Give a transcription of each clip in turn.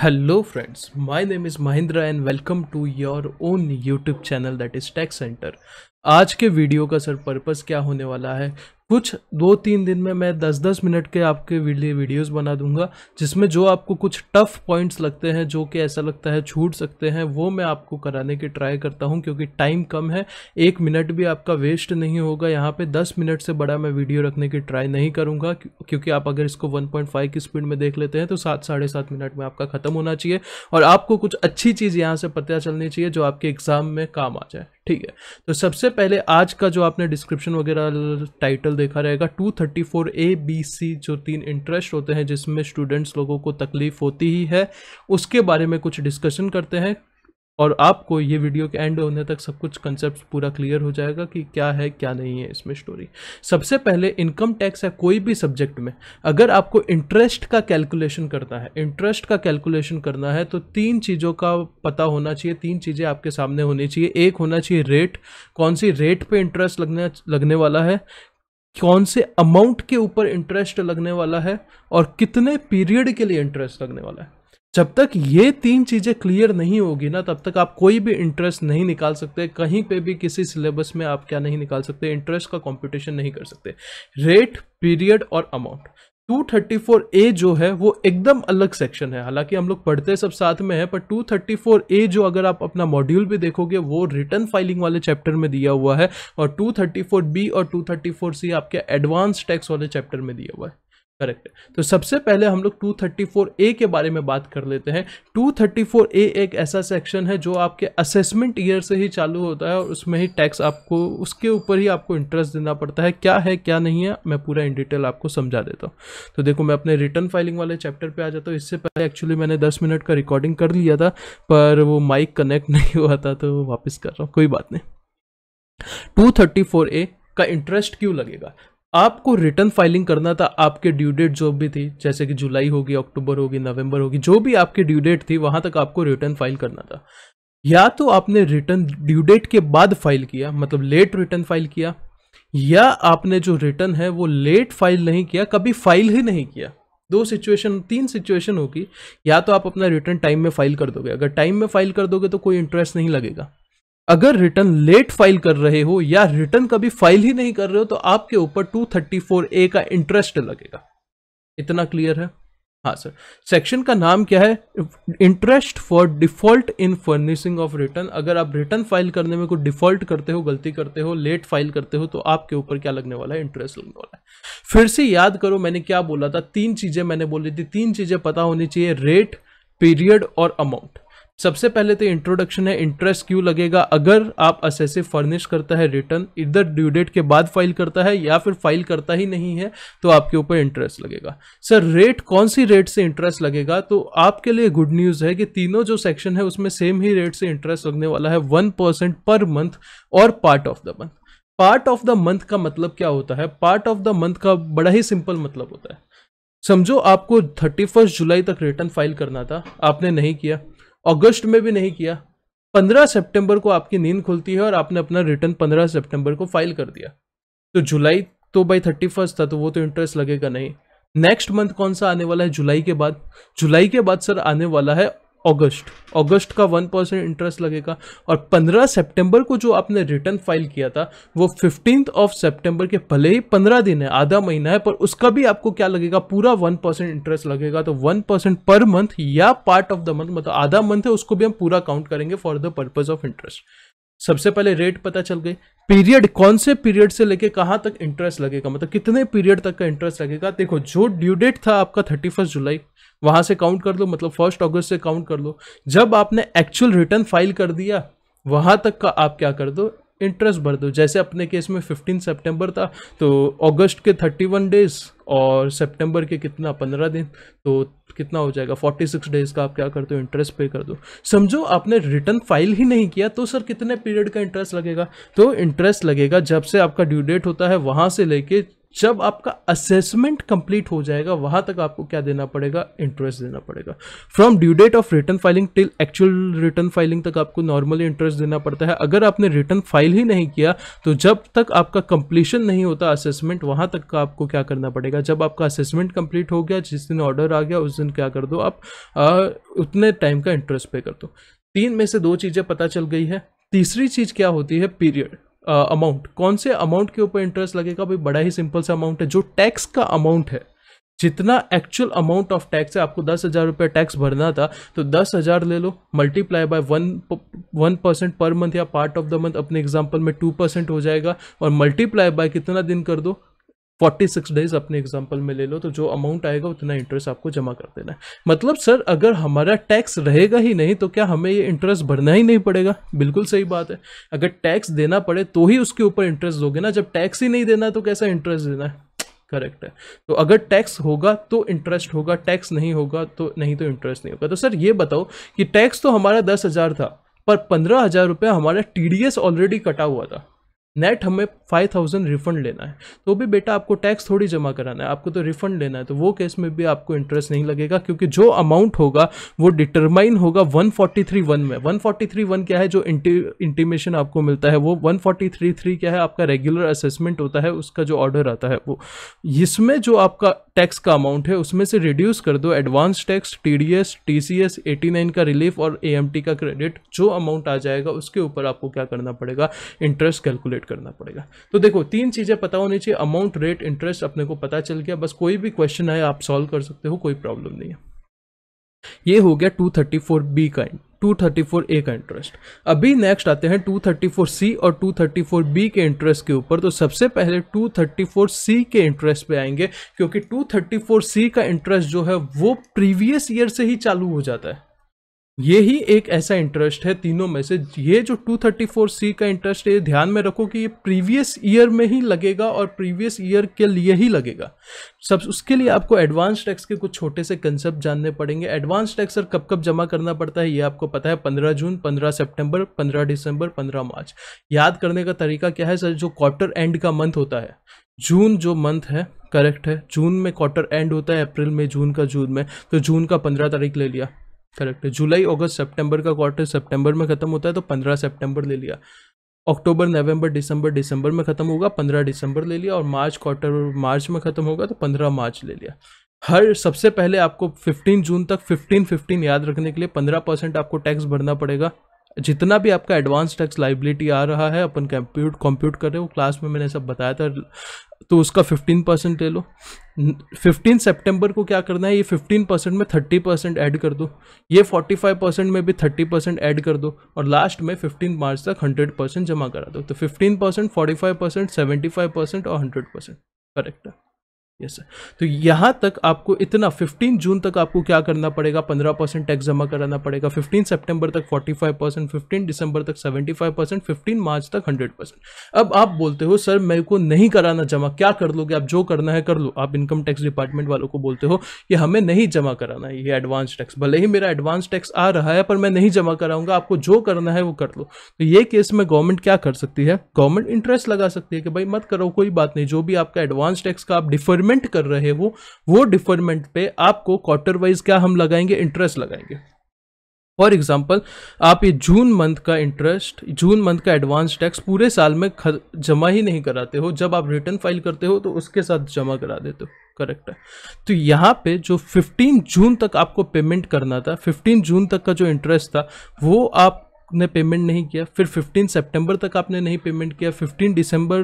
hello friends my name is Mahindra and welcome to your own YouTube channel that is tech centre आज के video का sir purpose क्या होने वाला है कुछ दो तीन दिन में मैं दस दस मिनट के आपके लिए वीडियोस बना दूंगा जिसमें जो आपको कुछ टफ पॉइंट्स लगते हैं जो कि ऐसा लगता है छूट सकते हैं वो मैं आपको कराने की ट्राई करता हूँ क्योंकि टाइम कम है एक मिनट भी आपका वेस्ट नहीं होगा यहाँ पे दस मिनट से बड़ा मैं वीडियो रखने की ट्राई नहीं करूँगा क्योंकि आप अगर इसको वन की स्पीड में देख लेते हैं तो सात साढ़े सात मिनट में आपका ख़त्म होना चाहिए और आपको कुछ अच्छी चीज़ यहाँ से पता चलनी चाहिए जो आपके एग्ज़ाम में काम आ जाए ठीक है तो सबसे पहले आज का जो आपने डिस्क्रिप्शन वगैरह टाइटल देखा रहेगा 234 ए बी सी जो तीन इंटरेस्ट होते हैं जिसमें स्टूडेंट्स लोगों को तकलीफ होती ही है उसके बारे में कुछ डिस्कशन करते हैं और आपको ये वीडियो के एंड होने तक सब कुछ कंसेप्ट पूरा क्लियर हो जाएगा कि क्या है क्या नहीं है इसमें स्टोरी सबसे पहले इनकम टैक्स है कोई भी सब्जेक्ट में अगर आपको इंटरेस्ट का कैलकुलेशन करना है इंटरेस्ट का कैलकुलेशन करना है तो तीन चीज़ों का पता होना चाहिए तीन चीज़ें आपके सामने होनी चाहिए एक होना चाहिए रेट कौन सी रेट पर इंटरेस्ट लगने लगने वाला है कौन से अमाउंट के ऊपर इंटरेस्ट लगने वाला है और कितने पीरियड के लिए इंटरेस्ट लगने वाला है जब तक ये तीन चीज़ें क्लियर नहीं होगी ना तब तक आप कोई भी इंटरेस्ट नहीं निकाल सकते कहीं पे भी किसी सिलेबस में आप क्या नहीं निकाल सकते इंटरेस्ट का कंपटीशन नहीं कर सकते रेट पीरियड और अमाउंट ए जो है वो एकदम अलग सेक्शन है हालांकि हम लोग पढ़ते सब साथ में है पर ए जो अगर आप अपना मॉड्यूल भी देखोगे वो रिटर्न फाइलिंग वाले चैप्टर में दिया हुआ है और बी और सी आपके एडवांस टैक्स वाले चैप्टर में दिया हुआ है करेक्ट तो सबसे पहले हम लोग ए के बारे में बात कर लेते हैं ए एक ऐसा सेक्शन है जो आपके असेसमेंट ईयर से ही चालू होता है और उसमें ही टैक्स आपको उसके ऊपर ही आपको इंटरेस्ट देना पड़ता है क्या है क्या नहीं है मैं पूरा इन डिटेल आपको समझा देता हूँ तो देखो मैं अपने रिटर्न फाइलिंग वाले चैप्टर पर आ जाता हूँ इससे पहले एक्चुअली मैंने दस मिनट का रिकॉर्डिंग कर लिया था पर वो माइक कनेक्ट नहीं हुआ था तो वापस कर रहा हूँ कोई बात नहीं टू का इंटरेस्ट क्यों लगेगा आपको रिटर्न फाइलिंग करना था आपके ड्यू डेट जो भी थी जैसे कि जुलाई होगी अक्टूबर होगी नवंबर होगी जो भी आपकी ड्यू डेट थी वहां तक आपको रिटर्न फाइल करना था या तो आपने रिटर्न ड्यू डेट के बाद फाइल किया मतलब लेट रिटर्न फाइल किया या आपने जो रिटर्न है वो लेट फाइल नहीं किया कभी फाइल ही नहीं किया दो सिचुएशन तीन सिचुएशन होगी या तो आप अपना रिटर्न टाइम में फाइल कर दोगे अगर टाइम में फाइल कर दोगे तो कोई इंटरेस्ट नहीं लगेगा अगर रिटर्न लेट फाइल कर रहे हो या रिटर्न कभी फाइल ही नहीं कर रहे हो तो आपके ऊपर 234 ए का इंटरेस्ट लगेगा इतना क्लियर है हाँ सर सेक्शन का नाम क्या है interest for default in furnishing of return अगर आप रिटर्न फाइल करने में कोई डिफॉल्ट करते हो गलती करते हो लेट फाइल करते हो तो आपके ऊपर क्या लगने वाला है इंटरेस्ट लगने वाला है फिर से याद करो मैंने क्या बोला था तीन चीज़ें मैंने बोली थी तीन चीज़ें पता होनी चाहिए रेट पीरियड और अमाउंट सबसे पहले तो इंट्रोडक्शन है इंटरेस्ट क्यों लगेगा अगर आप असेसिव फर्निश करता है रिटर्न इधर ड्यू डेट के बाद फाइल करता है या फिर फाइल करता ही नहीं है तो आपके ऊपर इंटरेस्ट लगेगा सर रेट कौन सी रेट से इंटरेस्ट लगेगा तो आपके लिए गुड न्यूज़ है कि तीनों जो सेक्शन है उसमें सेम ही रेट से इंटरेस्ट लगने वाला है वन परसेंट पर मंथ और part of the month part of the month का मतलब क्या होता है पार्ट ऑफ द मंथ का बड़ा ही सिंपल मतलब होता है समझो आपको थर्टी फर्स्ट जुलाई तक रिटर्न फाइल करना था आपने नहीं किया अगस्त में भी नहीं किया पंद्रह सितंबर को आपकी नींद खुलती है और आपने अपना रिटर्न पंद्रह सितंबर को फाइल कर दिया तो जुलाई तो भाई थर्टी फर्स्ट था तो वो तो इंटरेस्ट लगेगा नहीं नेक्स्ट मंथ कौन सा आने वाला है जुलाई के बाद जुलाई के बाद सर आने वाला है अगस्त अगस्त का वन परसेंट इंटरेस्ट लगेगा और पंद्रह सितंबर को जो आपने रिटर्न फाइल किया था वो फिफ्टींथ ऑफ सितंबर के भले ही पंद्रह दिन है आधा महीना है पर उसका भी आपको क्या लगेगा पूरा वन परसेंट इंटरेस्ट लगेगा तो वन परसेंट पर मंथ या पार्ट ऑफ द मंथ मतलब आधा मंथ है उसको भी हम पूरा काउंट करेंगे for the purpose of interest सबसे पहले रेट पता चल गई पीरियड कौन से पीरियड से लेके कहाँ तक इंटरेस्ट लगेगा मतलब कितने पीरियड तक का इंटरेस्ट लगेगा देखो जो ड्यू डेट था आपका थर्टी फर्स्ट जुलाई वहाँ से काउंट कर लो मतलब फर्स्ट अगस्त से काउंट कर लो जब आपने एक्चुअल रिटर्न फाइल कर दिया वहां तक का आप क्या कर दो इंटरेस्ट भर दो जैसे अपने केस में फिफ्टीन सेप्टेम्बर था तो ऑगस्ट के थर्टी वन डेज और सितंबर के कितना पंद्रह दिन तो कितना हो जाएगा फोर्टी सिक्स डेज का आप क्या कर दो इंटरेस्ट पे कर दो समझो आपने रिटर्न फाइल ही नहीं किया तो सर कितने पीरियड का इंटरेस्ट लगेगा तो इंटरेस्ट लगेगा जब से आपका ड्यू डेट होता है वहाँ से लेके जब आपका असेसमेंट कंप्लीट हो जाएगा वहां तक आपको क्या देना पड़ेगा इंटरेस्ट देना पड़ेगा from due date of return filing till actual return filing तक आपको नॉर्मली इंटरेस्ट देना पड़ता है अगर आपने रिटर्न फाइल ही नहीं किया तो जब तक आपका कंप्लीशन नहीं होता असेसमेंट वहां तक का आपको क्या करना पड़ेगा जब आपका असेसमेंट कंप्लीट हो गया जिस दिन ऑर्डर आ गया उस दिन क्या कर दो आप आ, उतने टाइम का इंटरेस्ट पे कर दो तीन में से दो चीज़ें पता चल गई है तीसरी चीज़ क्या होती है पीरियड अमाउंट uh, कौन से अमाउंट के ऊपर इंटरेस्ट लगेगा भाई बड़ा ही सिंपल सा अमाउंट है जो टैक्स का अमाउंट है जितना एक्चुअल अमाउंट ऑफ टैक्स है आपको दस हज़ार रुपये टैक्स भरना था तो दस हज़ार ले लो multiply by one one percent per month या पार्ट ऑफ द मंथ अपने एग्जाम्पल में टू परसेंट हो जाएगा और मल्टीप्लाई बाय कितना दिन कर दो फोर्टी सिक्स डेज अपने एग्जाम्पल में ले लो तो जो अमाउंट आएगा उतना इंटरेस्ट आपको जमा कर देना है मतलब सर अगर हमारा टैक्स रहेगा ही नहीं तो क्या हमें ये इंटरेस्ट भरना ही नहीं पड़ेगा बिल्कुल सही बात है अगर टैक्स देना पड़े तो ही उसके ऊपर इंटरेस्ट दोगे ना जब टैक्स ही नहीं देना तो कैसा इंटरेस्ट देना है करेक्ट है तो अगर टैक्स होगा तो इंटरेस्ट होगा टैक्स नहीं होगा तो नहीं तो इंटरेस्ट नहीं होगा तो सर ये बताओ कि टैक्स तो हमारा दस हज़ार था पर पंद्रह हज़ार रुपया हमारा टी ऑलरेडी कटा हुआ था नेट हमें फाइव थाउजेंड रिफंड लेना है तो भी बेटा आपको टैक्स थोड़ी जमा कराना है आपको तो रिफंड लेना है तो वो केस में भी आपको इंटरेस्ट नहीं लगेगा क्योंकि जो अमाउंट होगा वो डिटरमाइन होगा वन फोर्टी थ्री वन में वन फोर्टी थ्री वन क्या है जो इंटीमेशन आपको मिलता है वो वन फोर्टी थ्री थ्री क्या है आपका रेगुलर असेसमेंट होता है उसका जो ऑर्डर आता है वो इसमें जो आपका टैक्स का अमाउंट है उसमें से रिड्यूस कर दो advance tax T D S T C S eighty nine का रिलीफ और ए एम टी का क्रेडिट जो अमाउंट आ जाएगा उसके ऊपर आपको क्या करना पड़ेगा इंटरेस्ट कैलकुलेट कैलकुलेट करना पड़ेगा तो देखो तीन चीज़ें पता होनी चाहिए अमाउंट रेट इंटरेस्ट अपने को पता चल गया बस कोई भी क्वेश्चन आए आप सॉल्व कर सकते हो कोई प्रॉब्लम नहीं है ये हो गया 234 बी का 234 ए का इंटरेस्ट अभी नेक्स्ट आते हैं 234 सी और 234 बी के इंटरेस्ट के ऊपर तो सबसे पहले 234 सी के इंटरेस्ट पे आएंगे क्योंकि 234 सी का इंटरेस्ट जो है वो प्रीवियस ईयर से ही चालू हो जाता है ये ही एक ऐसा इंटरेस्ट है तीनों में से ये जो 234C का इंटरेस्ट है ध्यान में रखो कि ये प्रीवियस ईयर में ही लगेगा और प्रीवियस ईयर के लिए ही लगेगा सब उसके लिए आपको एडवांस टैक्स के कुछ छोटे से कंसेप्ट जानने पड़ेंगे एडवांस टैक्स सर कब कब जमा करना पड़ता है ये आपको पता है पंद्रह जून पंद्रह सेप्टेम्बर पंद्रह दिसंबर पंद्रह मार्च याद करने का तरीका क्या है सर जो क्वार्टर एंड का मंथ होता है जून जो मंथ है करेक्ट है जून में क्वार्टर एंड होता है अप्रैल में जून का जून में तो जून का पंद्रह तारीख ले लिया करेक्ट है जुलाई अगस्त सितंबर का क्वार्टर सितंबर में ख़त्म होता है तो पंद्रह सितंबर ले लिया अक्टूबर नवंबर दिसंबर दिसंबर में ख़त्म होगा पंद्रह दिसंबर ले लिया और मार्च क्वार्टर मार्च में ख़त्म होगा तो पंद्रह मार्च ले लिया हर सबसे पहले आपको फिफ्टीन जून तक फिफ्टीन फिफ्टीन याद रखने के लिए पंद्रह परसेंट आपको टैक्स भरना पड़ेगा जितना भी आपका एडवांस टैक्स लाइबिलिटी आ रहा है अपन कंप्यूट कंप्यूट कर रहे हो क्लास में मैंने सब बताया था तो उसका फिफ्टीन परसेंट ले लो फिफ्टीन सितंबर को क्या करना है ये फिफ्टीन परसेंट में थर्टी परसेंट ऐड कर दो ये फोर्टी फाइव परसेंट में भी थर्टी परसेंट ऐड कर दो और लास्ट में फिफ्टीन मार्च तक हंड्रेड परसेंट जमा करा दो तो fifteen percent forty five percent seventy five percent और हंड्रेड परसेंट करेक्ट है यस सर तो यहाँ तक आपको इतना 15 जून तक आपको क्या करना पड़ेगा 15 परसेंट टैक्स जमा कराना पड़ेगा 15 सितंबर तक 45 परसेंट फिफ्टीन दिसंबर तक 75 परसेंट फिफ्टीन मार्च तक 100 परसेंट अब आप बोलते हो सर मेरे को नहीं कराना जमा क्या कर लोगे आप जो करना है कर लो आप इनकम टैक्स डिपार्टमेंट वालों को बोलते हो कि हमें नहीं जमा कराना ये एडवांस टैक्स भले ही मेरा एडवांस टैक्स आ रहा है पर मैं नहीं जमा कराऊंगा आपको जो करना है वो कर लो तो ये केस में गवर्नमेंट क्या कर सकती है गवर्नमेंट इंटरेस्ट लगा सकती है कि भाई मत करो कोई बात नहीं जो भी आपका एडवांस टैक्स का आप डिफरमेंट डिफरमेंट कर रहे हो वो डिफरमेंट पे आपको क्वार्टर वाइज क्या हम लगाएंगे इंटरेस्ट लगाएंगे फॉर एग्जाम्पल आप ये जून मंथ का इंटरेस्ट जून मंथ का एडवांस टैक्स पूरे साल में जमा ही नहीं कराते हो जब आप रिटर्न फाइल करते हो तो उसके साथ जमा करा देते हो करेक्ट है तो यहाँ पे जो 15 जून तक आपको पेमेंट करना था 15 जून तक का जो इंटरेस्ट था वो आप आपने पेमेंट नहीं किया फिर 15 सितंबर तक आपने नहीं पेमेंट किया 15 दिसंबर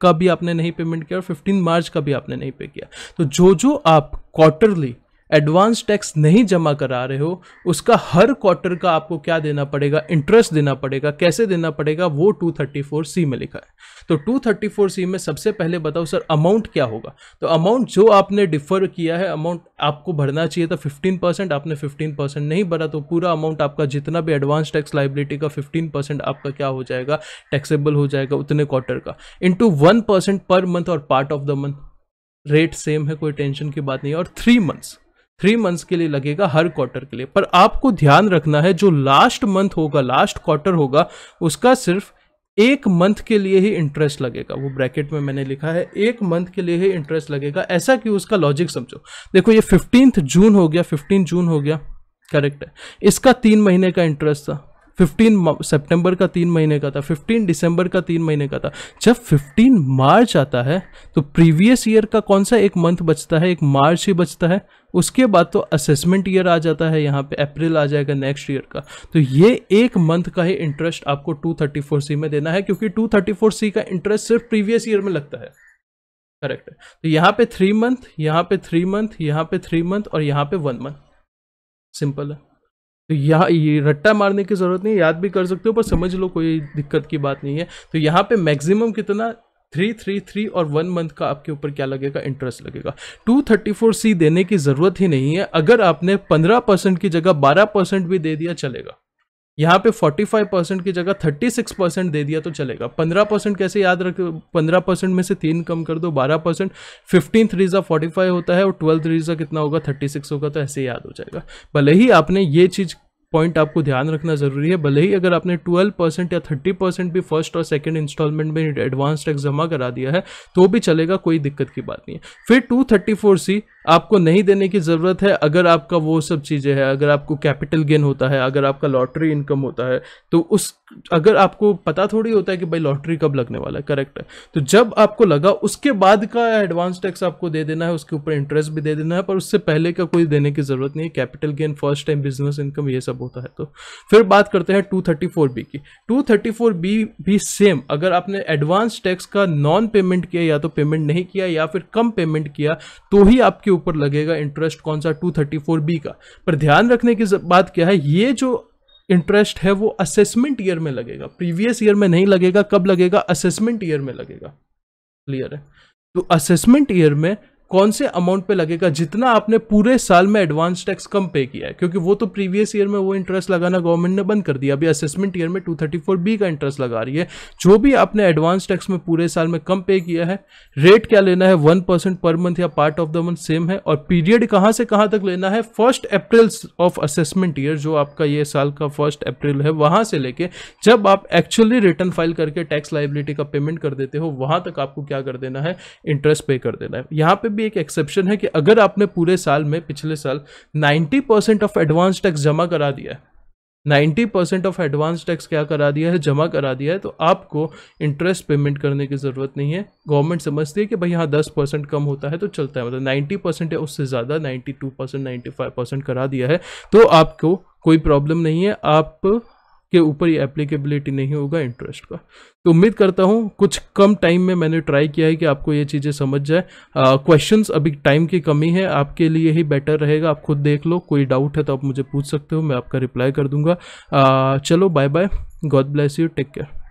का भी आपने नहीं पेमेंट किया और 15 मार्च का भी आपने नहीं पे किया तो जो जो आप क्वार्टरली एडवांस टैक्स नहीं जमा करा रहे हो उसका हर क्वार्टर का आपको क्या देना पड़ेगा इंटरेस्ट देना पड़ेगा कैसे देना पड़ेगा वो 234 सी में लिखा है तो 234 सी में सबसे पहले बताओ सर अमाउंट क्या होगा तो अमाउंट जो आपने डिफर किया है अमाउंट आपको भरना चाहिए था 15 परसेंट आपने 15 परसेंट नहीं भरा तो पूरा अमाउंट आपका जितना भी एडवांस टैक्स लाइबिलिटी का फिफ्टीन परसेंट आपका क्या हो जाएगा टैक्सेबल हो जाएगा उतने क्वार्टर का into one percent per month और part of the month rate same है कोई टेंशन की बात नहीं और थ्री मंथ्स थ्री मंथ्स के लिए लगेगा हर क्वार्टर के लिए पर आपको ध्यान रखना है जो लास्ट मंथ होगा लास्ट क्वार्टर होगा उसका सिर्फ एक मंथ के लिए ही इंटरेस्ट लगेगा वो ब्रैकेट में मैंने लिखा है एक मंथ के लिए ही इंटरेस्ट लगेगा ऐसा कि उसका लॉजिक समझो देखो ये फिफ्टींथ जून हो गया फिफ्टीन जून हो गया करेक्ट है इसका तीन महीने का इंटरेस्ट था फिफ्टीन सेप्टेम्बर का तीन महीने का था फिफ्टीन दिसंबर का तीन महीने का था जब फिफ्टीन मार्च आता है तो प्रीवियस ईयर का कौन सा एक मंथ बचता है एक मार्च ही बचता है उसके बाद तो असेसमेंट ईयर आ जाता है यहाँ पे अप्रैल आ जाएगा नेक्स्ट ईयर का तो ये एक मंथ का ही इंटरेस्ट आपको टू थर्टी फोर सी में देना है क्योंकि टू थर्टी फोर सी का इंटरेस्ट सिर्फ प्रीवियस ईयर में लगता है करेक्ट तो यहाँ पे थ्री मंथ यहाँ पे थ्री मंथ यहाँ पे थ्री मंथ और यहाँ पे वन मंथ सिंपल है तो यहाँ ये रट्टा मारने की ज़रूरत नहीं याद भी कर सकते हो पर समझ लो कोई दिक्कत की बात नहीं है तो यहाँ पे मैक्सिमम कितना थ्री थ्री थ्री और वन मंथ का आपके ऊपर क्या लगेगा इंटरेस्ट लगेगा टू थर्टी फोर सी देने की ज़रूरत ही नहीं है अगर आपने पंद्रह परसेंट की जगह बारह परसेंट भी दे दिया चलेगा यहाँ पे 45 परसेंट की जगह 36 परसेंट दे दिया तो चलेगा 15 परसेंट कैसे याद रख 15 परसेंट में से तीन कम कर दो 12 परसेंट फिफ्टीन थ्रीज़ा फोर्टी होता है और ट्वेल्थ थ्रीज़ा कितना होगा 36 होगा तो ऐसे याद हो जाएगा भले ही आपने ये चीज़ पॉइंट आपको ध्यान रखना जरूरी है भले ही अगर आपने 12 परसेंट या 30 परसेंट भी फर्स्ट और सेकंड इंस्टॉलमेंट में एडवांस टैक्स जमा करा दिया है तो भी चलेगा कोई दिक्कत की बात नहीं है फिर 234 सी आपको नहीं देने की ज़रूरत है अगर आपका वो सब चीज़ें है अगर आपको कैपिटल गेन होता है अगर आपका लॉटरी इनकम होता है तो उस अगर आपको पता थोड़ी होता है कि भाई लॉटरी कब लगने वाला है करेक्ट है तो जब आपको लगा उसके बाद का एडवांस टैक्स आपको दे देना है उसके ऊपर इंटरेस्ट भी दे देना है पर उससे पहले का कोई देने की ज़रूरत नहीं है capital gain first time business income ये सब होता है तो फिर बात करते हैं टू थर्टी फोर बी की टू थर्टी फोर बी भी सेम अगर आपने एडवांस टैक्स का नॉन पेमेंट किया या तो पेमेंट नहीं किया या फिर कम पेमेंट किया तो ही आपके ऊपर लगेगा इंटरेस्ट कौन सा टू थर्टी फोर बी का पर ध्यान रखने की बात क्या है ये जो इंटरेस्ट है वो असेसमेंट ईयर में लगेगा प्रीवियस ईयर में नहीं लगेगा कब लगेगा असेसमेंट ईयर में लगेगा क्लियर है तो असेसमेंट ईयर में कौन से अमाउंट पे लगेगा जितना आपने पूरे साल में एडवांस टैक्स कम पे किया है क्योंकि वो तो प्रीवियस ईयर में वो इंटरेस्ट लगाना गवर्नमेंट ने बंद कर दिया अभी असेसमेंट ईयर में 234 बी का इंटरेस्ट लगा रही है जो भी आपने एडवांस टैक्स में पूरे साल में कम पे किया है रेट क्या लेना है वन परसेंट पर मंथ या part of the month same है और पीरियड कहाँ से कहाँ तक लेना है first April of assessment year जो आपका ये साल का फर्स्ट अप्रैल है वहाँ से लेके जब आप एक्चुअली रिटर्न फाइल करके टैक्स लाइबिलिटी का पेमेंट कर देते हो वहाँ तक आपको क्या कर देना है इंटरेस्ट पे कर देना है यहाँ पर भी एक एक्सेप्शन है कि अगर आपने पूरे साल में पिछले साल 90 परसेंट ऑफ एडवांस टैक्स जमा करा दिया है 90 परसेंट ऑफ एडवांस टैक्स क्या करा दिया है जमा करा दिया है तो आपको इंटरेस्ट पेमेंट करने की ज़रूरत नहीं है गवर्नमेंट समझती है कि भाई यहाँ दस परसेंट कम होता है तो चलता है मतलब 90 परसेंट या उससे ज़्यादा 92 परसेंट नाइन्टी करा दिया है तो आपको कोई प्रॉब्लम नहीं है आप के ऊपर ये एप्लीकेबिलिटी नहीं होगा इंटरेस्ट का तो उम्मीद करता हूँ कुछ कम टाइम में मैंने ट्राई किया है कि आपको ये चीज़ें समझ जाए क्वेश्चन अभी टाइम की कमी है आपके लिए ही बेटर रहेगा आप खुद देख लो कोई डाउट है तो आप मुझे पूछ सकते हो मैं आपका रिप्लाई कर दूंगा uh, चलो bye bye God bless you take care